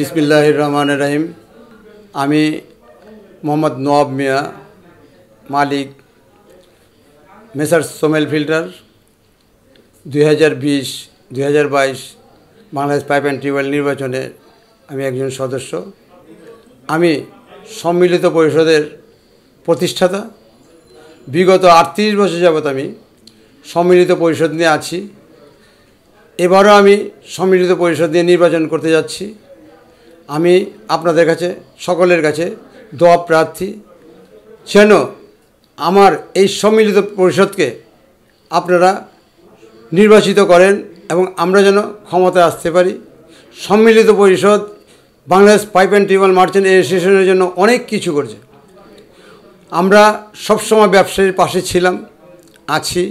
বিসমিল্লাহ রহমান রাহিম আমি মোহাম্মদ নওয়াব মিয়া মালিক মেসার সোমেল ফিল্টার দুই হাজার বিশ দুই হাজার বাইশ বাংলাদেশ পাইপ অ্যান্ড টিউবওয়েল নির্বাচনে আমি একজন সদস্য আমি সম্মিলিত পরিষদের প্রতিষ্ঠাতা বিগত আটত্রিশ বছর যাবৎ আমি সম্মিলিত পরিষদ নিয়ে আছি এবারও আমি সম্মিলিত পরিষদ নিয়ে নির্বাচন করতে যাচ্ছি আমি আপনাদের কাছে সকলের কাছে দোয়া প্রার্থী যেন আমার এই সম্মিলিত পরিষদকে আপনারা নির্বাচিত করেন এবং আমরা যেন ক্ষমতায় আসতে পারি সম্মিলিত পরিষদ Bangladesh pipe and tubewell merchant অ্যাসোসিয়েশনের জন্য অনেক কিছু করছে আমরা সবসময় ব্যবসায়ীর পাশে ছিলাম আছি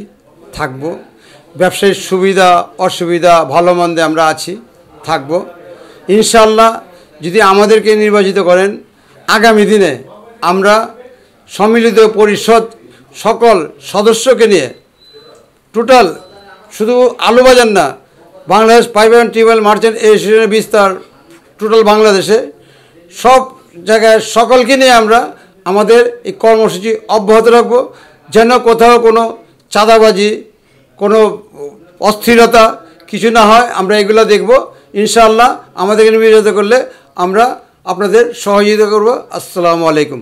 থাকব ব্যবসায়ীর সুবিধা অসুবিধা ভালো মন্দে আমরা আছি থাকব ইনশাল্লাহ যদি আমাদেরকে নির্বাচিত করেন আগামী দিনে আমরা সম্মিলিত পরিষদ সকল সদস্যকে নিয়ে টোটাল শুধু আলুবাজার না Bangladesh pipe and tubewell merchant এসোসিয়েশনের বিস্তার টোটাল বাংলাদেশে সব জায়গায় সকলকে নিয়ে আমরা আমাদের এই কর্মসূচি অব্যাহত রাখব যেন কোথাও কোনো চাঁদাবাজি কোনো অস্থিরতা কিছু না হয় আমরা এগুলো দেখব ইনশাআল্লাহ আমাদেরকে নির্বাচিত করলে আমরা আপনাদের সহযোগিতা করব আসসালামু আলাইকুম